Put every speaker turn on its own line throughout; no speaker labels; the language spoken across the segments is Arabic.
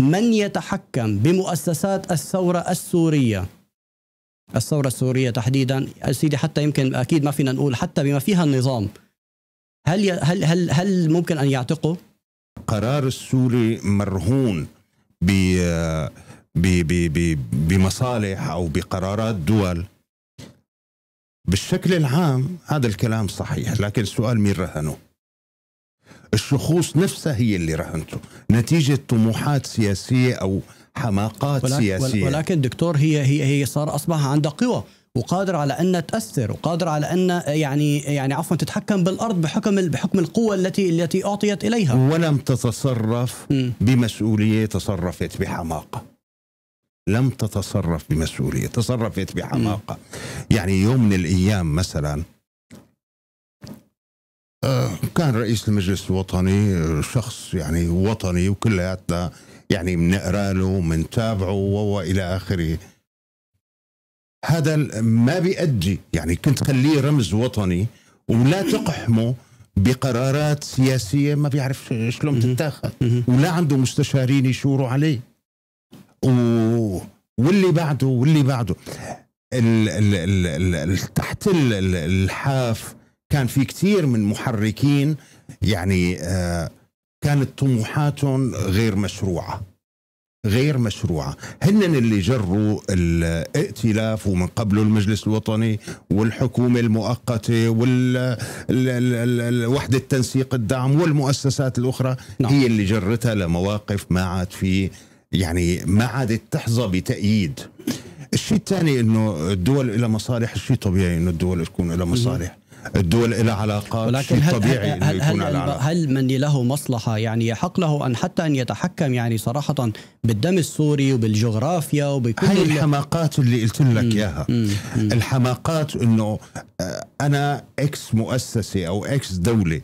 من يتحكم بمؤسسات الثورة السورية الثورة السورية تحديدا سيدي حتى يمكن أكيد ما فينا نقول حتى بما فيها النظام هل هل هل هل ممكن أن يعتقوا؟ قرار السوري مرهون ب ب ب بمصالح أو بقرارات دول بالشكل العام هذا الكلام صحيح لكن السؤال مين رهنه؟ الشخوص نفسها هي اللي رهنته نتيجة طموحات سياسية أو حماقات ولكن سياسية ولكن دكتور هي هي هي صار أصبح عندها قوى وقادر على ان تاثر وقادر على ان يعني يعني عفوا تتحكم بالارض بحكم بحكم القوه التي التي اعطيت اليها ولم تتصرف م. بمسؤوليه تصرفت بحماقه لم تتصرف بمسؤوليه تصرفت بحماقه م. يعني يوم من الايام مثلا آه، كان رئيس المجلس الوطني شخص يعني وطني وكلياتنا يعني بنقرا له وبنتابعه والى اخره هذا ما بيأدي يعني كنت خليه رمز وطني ولا تقحمه بقرارات سياسية ما بيعرف شلون تتاخذ ولا عنده مستشارين يشوروا عليه و... واللي بعده واللي بعده ال... ال... ال... ال... تحت الحاف كان في كثير من محركين يعني آه، كانت طموحاتهم غير مشروعه غير مشروعة هن اللي جروا الائتلاف ومن قبله المجلس الوطني والحكومة المؤقتة والوحدة تنسيق الدعم والمؤسسات الأخرى نعم. هي اللي جرتها لمواقف ما عاد في يعني ما عادت تحظى بتأييد الشيء الثاني انه الدول الى مصالح الشيء طبيعي انه الدول تكون الى مصالح الدول إلى علاقات ولكن هل طبيعي هل, هل, يكون هل, هل, هل من له مصلحة يعني يحق له أن حتى أن يتحكم يعني صراحة بالدم السوري وبالجغرافيا وبكل هاي الحماقات اللي قلت لك إياها الحماقات أنه آه، أنا إكس مؤسسة أو إكس دولة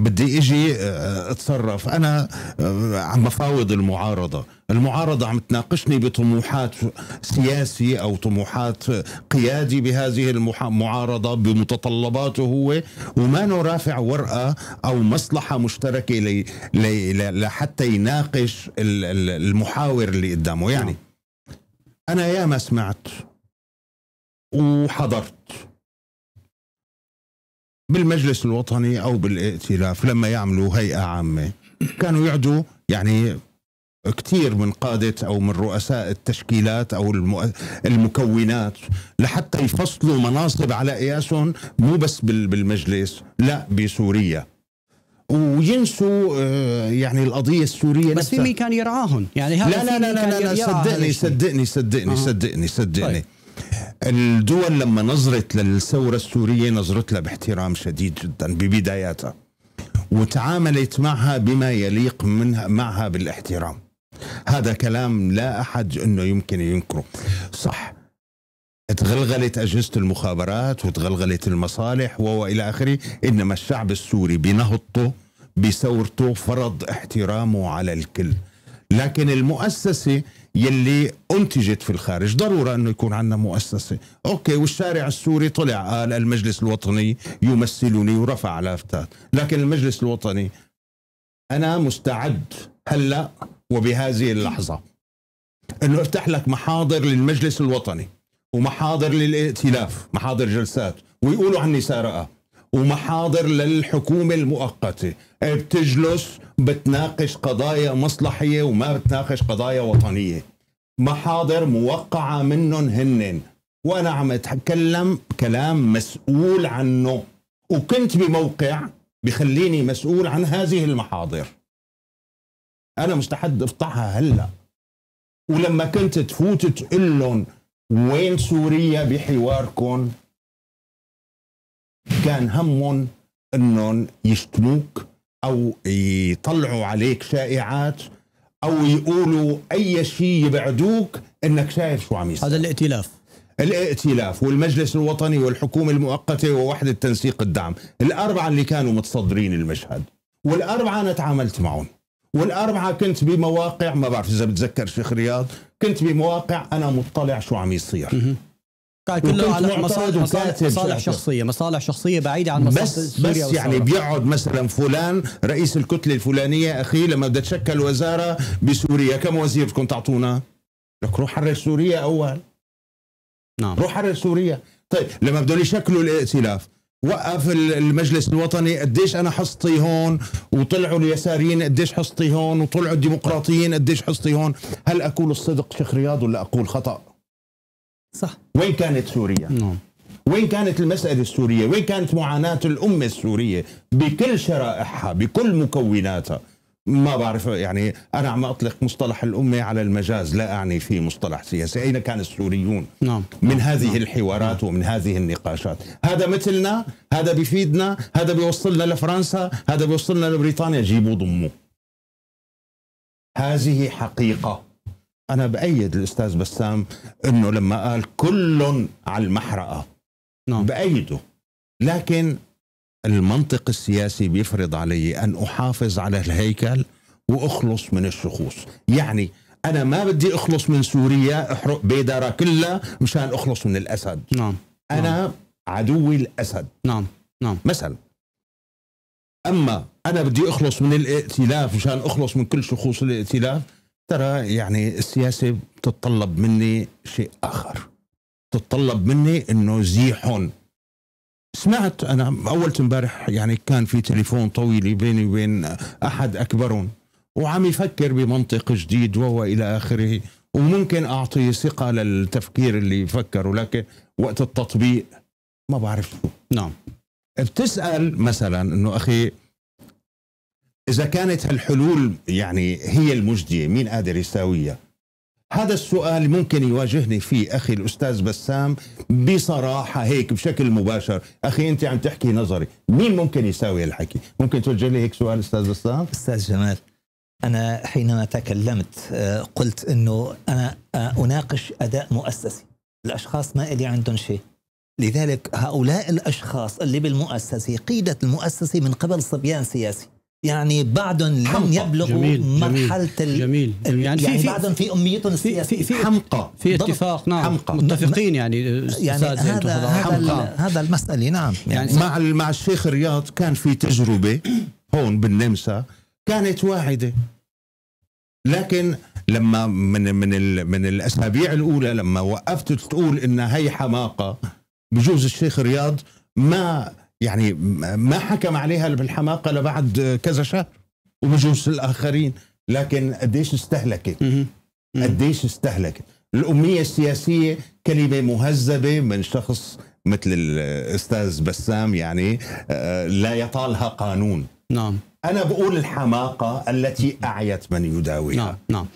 بدي اجي آه، اتصرف انا آه، عم بفاوض المعارضه المعارضه عم تناقشني بطموحات سياسي او طموحات قيادي بهذه المعارضه بمتطلباته هو وما نرافع ورقه او مصلحه مشتركه لي لي لحتى يناقش المحاور اللي قدامه يعني انا ياما سمعت وحضرت بالمجلس الوطني او بالائتلاف لما يعملوا هيئه عامه كانوا يعدوا يعني كثير من قادة أو من رؤساء التشكيلات أو المكونات لحتى يفصلوا مناصب على قياسهم مو بس بالمجلس لا بسوريا وينسوا آه، يعني القضية السورية بس في مين كان يرعاهم يعني هذا لا لا لا لا, لا, لا صدقني صدقني صدقني صدقني صدقني, صدقني. صدقني الدول لما نظرت للثورة السورية نظرت لها باحترام شديد جدا ببداياتها وتعاملت معها بما يليق منها معها بالاحترام هذا كلام لا أحد أنه يمكن ينكره صح تغلغلت أجهزة المخابرات وتغلغلت المصالح وإلى آخره إنما الشعب السوري بنهضته بثورته فرض احترامه على الكل لكن المؤسسة يلي انتجت في الخارج ضرورة انه يكون عندنا مؤسسة اوكي والشارع السوري طلع قال آه، المجلس الوطني يمثلني ورفع لافتات لكن المجلس الوطني انا مستعد هلا وبهذه اللحظة انه افتح لك محاضر للمجلس الوطني ومحاضر للائتلاف محاضر جلسات ويقولوا عني سارقة ومحاضر للحكومة المؤقتة بتجلس بتناقش قضايا مصلحية وما بتناقش قضايا وطنية محاضر موقعة منهم هنن وأنا عم أتكلم كلام مسؤول عنه وكنت بموقع بخليني مسؤول عن هذه المحاضر أنا مستعد أفتحها هلأ ولما كنت تفوت تقول لهم وين سوريا بحواركم كان همهم انهم يشتموك او يطلعوا عليك شائعات او يقولوا اي شيء يبعدوك انك شايف شو عم يصير هذا الائتلاف الائتلاف والمجلس الوطني والحكومه المؤقته ووحده تنسيق الدعم الاربعه اللي كانوا متصدرين المشهد والاربعه انا تعاملت معهم والاربعه كنت بمواقع ما بعرف اذا بتذكر شيخ رياض كنت بمواقع انا مطلع شو عم يصير قال كله على مصالح مصالح, مصالح شخصيه مصالح شخصيه بعيده عن مصالح بس سوريا بس والصراحة. يعني بيقعد مثلا فلان رئيس الكتله الفلانيه اخي لما بدها تشكل وزاره بسوريا كم وزير بدكم تعطونا؟ لك روح حرر سوريا اول نعم روح حرر سوريا طيب لما بدهم يشكلوا الائتلاف وقف المجلس الوطني قديش انا حصتي هون وطلعوا اليساريين قديش حصتي هون وطلعوا الديمقراطيين قديش حصتي هون هل اقول الصدق شيخ رياض ولا اقول خطا صح وين كانت سوريا؟ نعم وين كانت المسألة السورية؟ وين كانت معاناة الأمة السورية بكل شرائحها بكل مكوناتها؟ ما بعرف يعني أنا عم أطلق مصطلح الأمة على المجاز لا أعني فيه مصطلح سياسي أين كان السوريون نعم. من هذه نعم. الحوارات ومن هذه النقاشات هذا مثلنا هذا بيفيدنا هذا بيوصلنا لفرنسا هذا بيوصلنا لبريطانيا جيبوا ضمه هذه حقيقة انا بايد الاستاذ بسام انه لما قال كل على المحرقه نعم. بايده لكن المنطق السياسي بيفرض علي ان احافظ على الهيكل واخلص من الشخوص يعني انا ما بدي اخلص من سوريا احرق بيدارا كلها مشان اخلص من الاسد نعم انا نعم. عدوي الاسد نعم نعم مثلا اما انا بدي اخلص من الائتلاف مشان اخلص من كل شخوص الائتلاف ترى يعني السياسه بتتطلب مني شيء اخر تتطلب مني انه زيحهم سمعت انا اول امبارح يعني كان في تليفون طويل بيني وبين احد اكبرهم وعم يفكر بمنطق جديد وهو الى اخره وممكن اعطيه ثقه للتفكير اللي يفكر ولكن وقت التطبيق ما بعرف نعم بتسال مثلا انه اخي إذا كانت هالحلول يعني هي المجدية مين قادر يساويها هذا السؤال ممكن يواجهني فيه أخي الأستاذ بسام بصراحة هيك بشكل مباشر أخي أنت عم تحكي نظري مين ممكن يساوي الحكي ممكن توجه لي هيك سؤال أستاذ بسام أستاذ جمال أنا حينما تكلمت آه، قلت أنه أنا آه، أناقش أداء مؤسسي الأشخاص ما إلي عندهم شيء لذلك هؤلاء الأشخاص اللي بالمؤسسة قيدت المؤسسة من قبل صبيان سياسي يعني بعدهم لم يبلغوا جميل مرحله جميل, جميل, جميل يعني, يعني في يعني بعدهم في أميتهم السياسيه في, في حمقى في اتفاق نعم حمقى متفقين يعني يعني هذا هذا, هذا المساله نعم يعني, يعني مع مع الشيخ رياض كان في تجربه هون بالنمسا كانت واحده لكن لما من من من الاسابيع الاولى لما وقفت تقول ان هي حماقه بجوز الشيخ رياض ما يعني ما حكم عليها بالحماقة لبعد كذا شهر وبجوز الآخرين لكن قديش استهلكت قديش استهلكت الأمية السياسية كلمة مهذبة من شخص مثل الأستاذ بسام يعني آه، لا يطالها قانون نعم أنا بقول الحماقة التي أعيت من يداويها نعم نعم